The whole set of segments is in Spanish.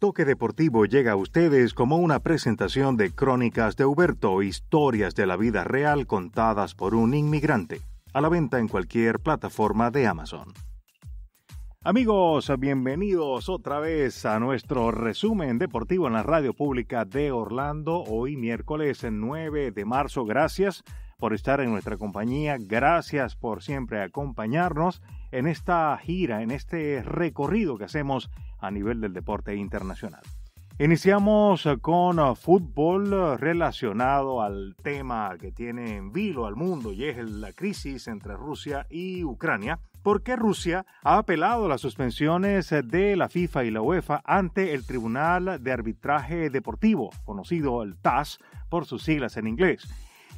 Toque Deportivo llega a ustedes como una presentación de Crónicas de Huberto, historias de la vida real contadas por un inmigrante, a la venta en cualquier plataforma de Amazon. Amigos, bienvenidos otra vez a nuestro resumen deportivo en la radio pública de Orlando, hoy miércoles 9 de marzo. Gracias por estar en nuestra compañía, gracias por siempre acompañarnos en esta gira, en este recorrido que hacemos a nivel del deporte internacional. Iniciamos con fútbol relacionado al tema que tiene en vilo al mundo y es la crisis entre Rusia y Ucrania, porque Rusia ha apelado las suspensiones de la FIFA y la UEFA ante el Tribunal de Arbitraje Deportivo, conocido el TAS por sus siglas en inglés.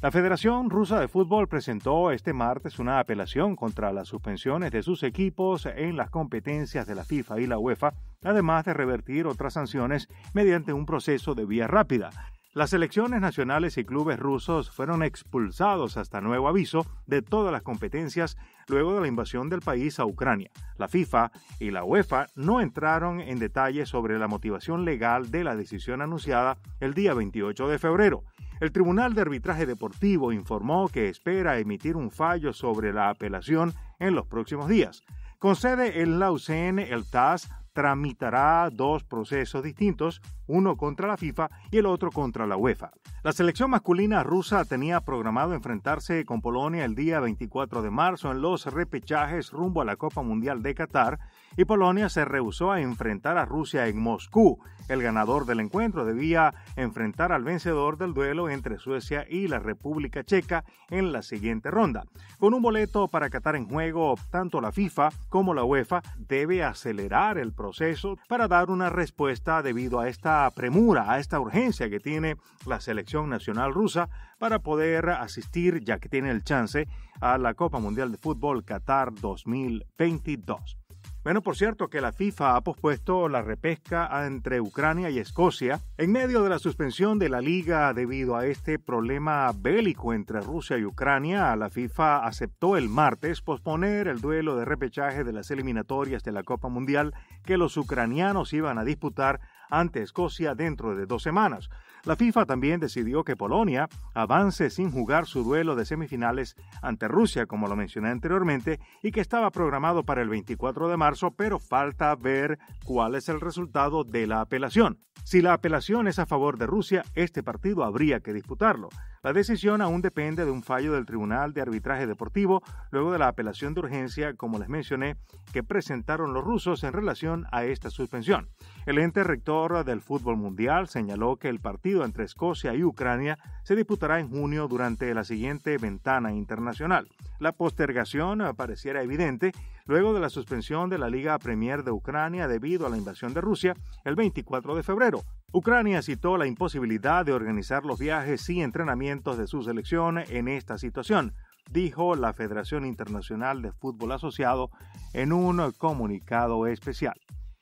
La Federación Rusa de Fútbol presentó este martes una apelación contra las suspensiones de sus equipos en las competencias de la FIFA y la UEFA, además de revertir otras sanciones mediante un proceso de vía rápida. Las selecciones nacionales y clubes rusos fueron expulsados hasta nuevo aviso de todas las competencias luego de la invasión del país a Ucrania. La FIFA y la UEFA no entraron en detalle sobre la motivación legal de la decisión anunciada el día 28 de febrero. El Tribunal de Arbitraje Deportivo informó que espera emitir un fallo sobre la apelación en los próximos días. Con sede en Lausanne, el TAS tramitará dos procesos distintos uno contra la FIFA y el otro contra la UEFA. La selección masculina rusa tenía programado enfrentarse con Polonia el día 24 de marzo en los repechajes rumbo a la Copa Mundial de Qatar y Polonia se rehusó a enfrentar a Rusia en Moscú. El ganador del encuentro debía enfrentar al vencedor del duelo entre Suecia y la República Checa en la siguiente ronda. Con un boleto para Qatar en juego, tanto la FIFA como la UEFA debe acelerar el proceso para dar una respuesta debido a esta premura, a esta urgencia que tiene la selección nacional rusa para poder asistir, ya que tiene el chance, a la Copa Mundial de Fútbol Qatar 2022. Bueno, por cierto que la FIFA ha pospuesto la repesca entre Ucrania y Escocia en medio de la suspensión de la liga debido a este problema bélico entre Rusia y Ucrania. La FIFA aceptó el martes posponer el duelo de repechaje de las eliminatorias de la Copa Mundial que los ucranianos iban a disputar ante Escocia dentro de dos semanas. La FIFA también decidió que Polonia avance sin jugar su duelo de semifinales ante Rusia, como lo mencioné anteriormente, y que estaba programado para el 24 de marzo, pero falta ver cuál es el resultado de la apelación. Si la apelación es a favor de Rusia, este partido habría que disputarlo. La decisión aún depende de un fallo del Tribunal de Arbitraje Deportivo luego de la apelación de urgencia, como les mencioné, que presentaron los rusos en relación a esta suspensión. El ente rector del fútbol mundial señaló que el partido entre Escocia y Ucrania se disputará en junio durante la siguiente ventana internacional. La postergación apareciera evidente luego de la suspensión de la Liga Premier de Ucrania debido a la invasión de Rusia el 24 de febrero, Ucrania citó la imposibilidad de organizar los viajes y entrenamientos de su selección en esta situación, dijo la Federación Internacional de Fútbol Asociado en un comunicado especial.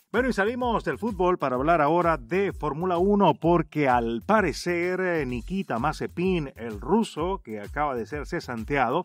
Bueno, y salimos del fútbol para hablar ahora de Fórmula 1 porque al parecer eh, Nikita Mazepin, el ruso que acaba de ser cesanteado,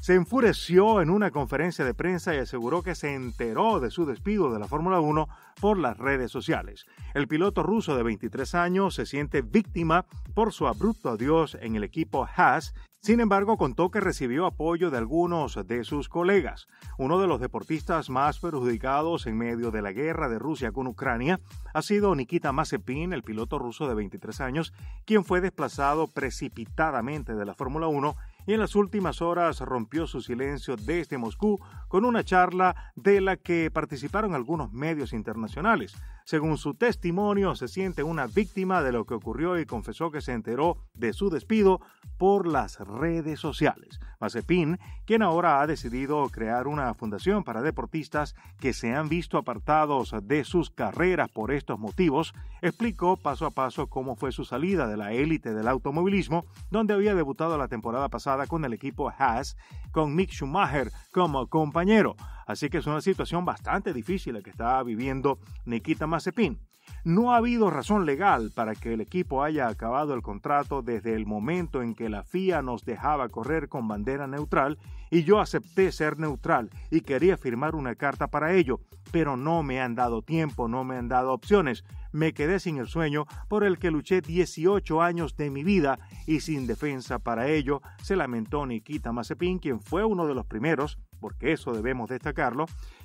se enfureció en una conferencia de prensa y aseguró que se enteró de su despido de la Fórmula 1 por las redes sociales. El piloto ruso de 23 años se siente víctima por su abrupto adiós en el equipo Haas sin embargo, contó que recibió apoyo de algunos de sus colegas. Uno de los deportistas más perjudicados en medio de la guerra de Rusia con Ucrania ha sido Nikita Mazepin, el piloto ruso de 23 años, quien fue desplazado precipitadamente de la Fórmula 1 y en las últimas horas rompió su silencio desde Moscú con una charla de la que participaron algunos medios internacionales. Según su testimonio, se siente una víctima de lo que ocurrió y confesó que se enteró de su despido por las redes sociales. Mazepin, quien ahora ha decidido crear una fundación para deportistas que se han visto apartados de sus carreras por estos motivos, explicó paso a paso cómo fue su salida de la élite del automovilismo, donde había debutado la temporada pasada con el equipo Haas, con Mick Schumacher como compañero. Así que es una situación bastante difícil la que está viviendo Nikita Mazepin. No ha habido razón legal para que el equipo haya acabado el contrato desde el momento en que la FIA nos dejaba correr con bandera neutral y yo acepté ser neutral y quería firmar una carta para ello, pero no me han dado tiempo, no me han dado opciones. Me quedé sin el sueño por el que luché 18 años de mi vida y sin defensa para ello, se lamentó Nikita Mazepin, quien fue uno de los primeros, porque eso debemos destacarlo,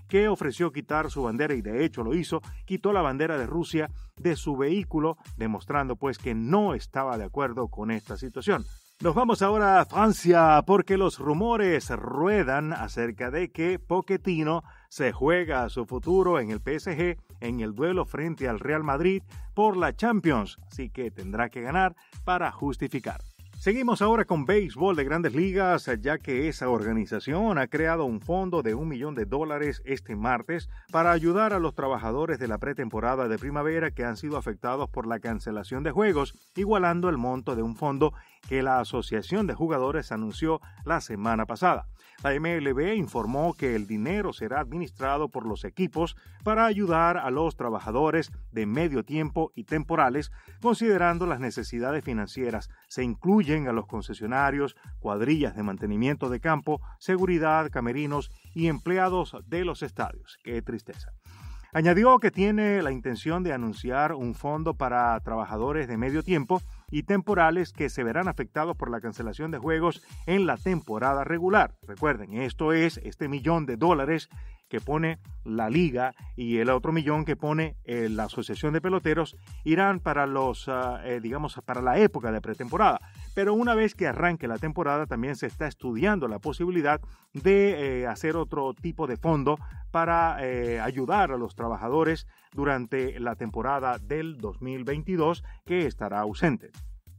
que ofreció quitar su bandera y de hecho lo hizo, quitó la bandera de Rusia de su vehículo, demostrando pues que no estaba de acuerdo con esta situación. Nos vamos ahora a Francia porque los rumores ruedan acerca de que Poquetino se juega su futuro en el PSG en el duelo frente al Real Madrid por la Champions, así que tendrá que ganar para justificar. Seguimos ahora con béisbol de grandes ligas, ya que esa organización ha creado un fondo de un millón de dólares este martes para ayudar a los trabajadores de la pretemporada de primavera que han sido afectados por la cancelación de juegos, igualando el monto de un fondo que la Asociación de Jugadores anunció la semana pasada. La MLB informó que el dinero será administrado por los equipos para ayudar a los trabajadores de medio tiempo y temporales, considerando las necesidades financieras. Se incluyen a los concesionarios, cuadrillas de mantenimiento de campo, seguridad, camerinos y empleados de los estadios. Qué tristeza. Añadió que tiene la intención de anunciar un fondo para trabajadores de medio tiempo y temporales que se verán afectados por la cancelación de juegos en la temporada regular. Recuerden, esto es este millón de dólares que pone la liga y el otro millón que pone eh, la asociación de peloteros irán para los, ah, eh, digamos, para la época de pretemporada. Pero una vez que arranque la temporada también se está estudiando la posibilidad de eh, hacer otro tipo de fondo para eh, ayudar a los trabajadores durante la temporada del 2022 que estará ausente.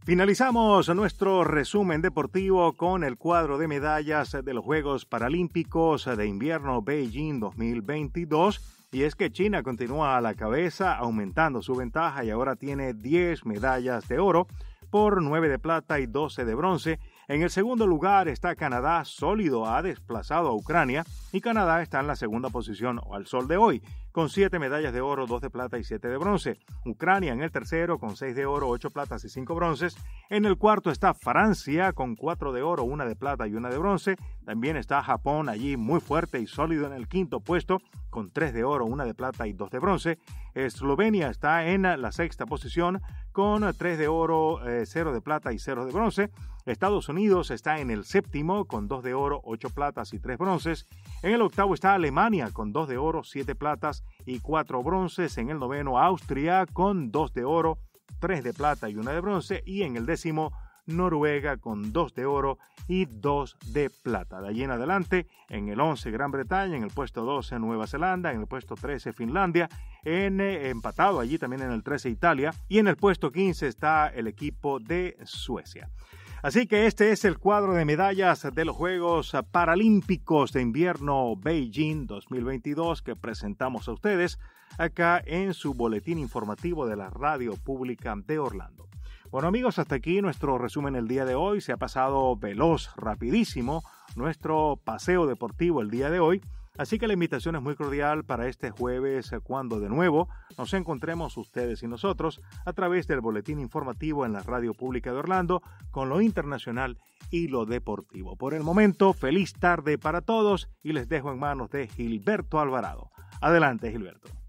Finalizamos nuestro resumen deportivo con el cuadro de medallas de los Juegos Paralímpicos de Invierno Beijing 2022. Y es que China continúa a la cabeza aumentando su ventaja y ahora tiene 10 medallas de oro por 9 de plata y 12 de bronce. En el segundo lugar está Canadá, sólido ha desplazado a Ucrania y Canadá está en la segunda posición al sol de hoy con 7 medallas de oro, 2 de plata y 7 de bronce. Ucrania en el tercero con 6 de oro, 8 platas y 5 bronces. En el cuarto está Francia con 4 de oro, 1 de plata y 1 de bronce. También está Japón allí muy fuerte y sólido en el quinto puesto con 3 de oro, 1 de plata y 2 de bronce. Eslovenia está en la sexta posición con 3 de oro, 0 eh, de plata y 0 de bronce. Estados Unidos está en el séptimo con 2 de oro, 8 platas y 3 bronces. En el octavo está Alemania con 2 de oro, 7 platas y cuatro bronces. En el noveno, Austria con dos de oro, tres de plata y una de bronce. Y en el décimo, Noruega con dos de oro y dos de plata. De allí en adelante, en el once Gran Bretaña, en el puesto doce Nueva Zelanda, en el puesto trece Finlandia, en, eh, empatado allí también en el trece Italia y en el puesto quince está el equipo de Suecia. Así que este es el cuadro de medallas de los Juegos Paralímpicos de Invierno Beijing 2022 que presentamos a ustedes acá en su boletín informativo de la Radio Pública de Orlando. Bueno amigos, hasta aquí nuestro resumen el día de hoy. Se ha pasado veloz, rapidísimo nuestro paseo deportivo el día de hoy. Así que la invitación es muy cordial para este jueves eh, cuando de nuevo nos encontremos ustedes y nosotros a través del boletín informativo en la radio pública de Orlando con lo internacional y lo deportivo. Por el momento, feliz tarde para todos y les dejo en manos de Gilberto Alvarado. Adelante, Gilberto.